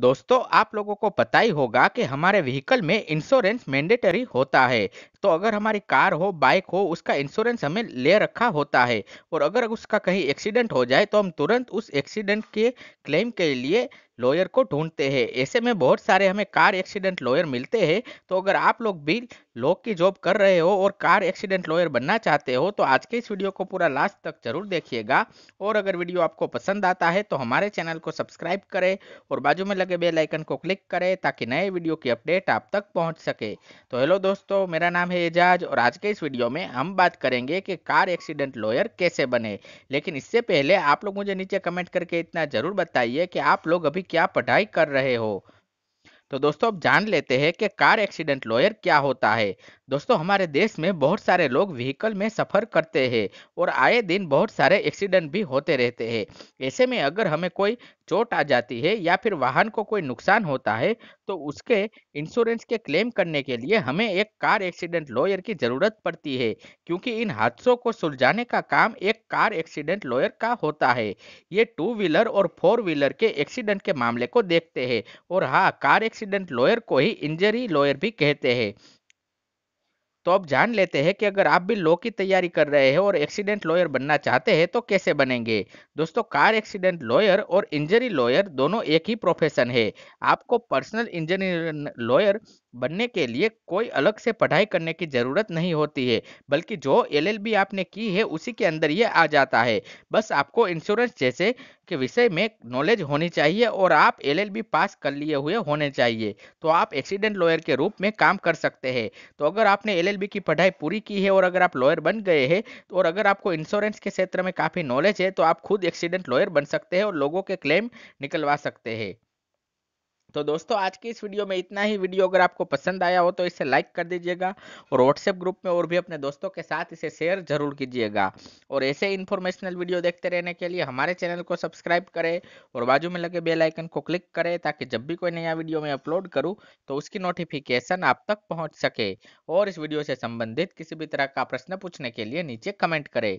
दोस्तों आप लोगों को पता ही होगा कि हमारे व्हीकल में इंश्योरेंस मैंडेटरी होता है तो अगर हमारी कार हो बाइक हो उसका इंश्योरेंस हमें ले रखा होता है और अगर उसका कहीं एक्सीडेंट हो जाए तो हम तुरंत उस एक्सीडेंट के क्लेम के लिए लॉयर को ढूंढते हैं ऐसे में बहुत सारे हमें कार एक्सीडेंट लॉयर मिलते हैं तो अगर आप लोग भी लॉ की जॉब कर रहे हो और कार एक्सीडेंट लॉयर बनना चाहते हो तो आज के इस वीडियो को पूरा लास्ट तक जरूर देखिएगा और अगर वीडियो आपको पसंद आता है तो हमारे चैनल को सब्सक्राइब करें और बाजू में लगे बेलाइकन को क्लिक करें ताकि नए वीडियो की अपडेट आप तक पहुँच सके तो हेलो दोस्तों मेरा नाम है एजाज और आज के इस वीडियो में हम बात करेंगे कि कार एक्सीडेंट लॉयर कैसे बने लेकिन इससे पहले आप लोग मुझे नीचे कमेंट करके इतना जरूर बताइए कि आप लोग अभी क्या पढ़ाई कर रहे हो तो दोस्तों अब जान लेते हैं कि कार एक्सीडेंट लॉयर क्या होता है दोस्तों हमारे देश में बहुत सारे लोग व्हीकल में सफ़र करते हैं और आए दिन बहुत सारे एक्सीडेंट भी होते रहते हैं ऐसे में अगर हमें कोई चोट आ जाती है या फिर वाहन को कोई नुकसान होता है तो उसके इंश्योरेंस के क्लेम करने के लिए हमें एक कार एक्सीडेंट लॉयर की ज़रूरत पड़ती है क्योंकि इन हादसों को सुलझाने का काम एक कार एक्सीडेंट लॉयर का होता है ये टू व्हीलर और फोर व्हीलर के एक्सीडेंट के मामले को देखते हैं और हाँ कार एक्सीडेंट एक्सीडेंट लॉयर को ही इंजरी लॉयर भी कहते हैं तो आप जान लेते हैं कि अगर आप भी लॉ की तैयारी कर रहे हैं और एक्सीडेंट लॉयर बनना चाहते हैं तो कैसे बनेंगे दोस्तों कार एक्सीडेंट लॉयर और इंजरी लॉयर दोनों एक ही प्रोफेशन है आपको पर्सनल इंजरी लॉयर बनने के लिए कोई अलग से पढ़ाई करने की ज़रूरत नहीं होती है बल्कि जो एलएलबी आपने की है उसी के अंदर ये आ जाता है बस आपको इंश्योरेंस जैसे के विषय में नॉलेज होनी चाहिए और आप एलएलबी पास कर लिए हुए होने चाहिए तो आप एक्सीडेंट लॉयर के रूप में काम कर सकते हैं तो अगर आपने एल की पढ़ाई पूरी की है और अगर आप लॉयर बन गए हैं तो और अगर आपको इंश्योरेंस के क्षेत्र में काफ़ी नॉलेज है तो आप खुद एक्सीडेंट लॉयर बन सकते हैं और लोगों के क्लेम निकलवा सकते हैं तो दोस्तों आज की इस वीडियो में इतना ही वीडियो अगर आपको पसंद आया हो तो इसे लाइक कर दीजिएगा और व्हाट्सएप ग्रुप में और भी अपने दोस्तों के साथ इसे शेयर जरूर कीजिएगा और ऐसे इन्फॉर्मेशनल वीडियो देखते रहने के लिए हमारे चैनल को सब्सक्राइब करें और बाजू में लगे बेल आइकन को क्लिक करें ताकि जब भी कोई नया वीडियो मैं अपलोड करूँ तो उसकी नोटिफिकेशन आप तक पहुँच सके और इस वीडियो से संबंधित किसी भी तरह का प्रश्न पूछने के लिए नीचे कमेंट करें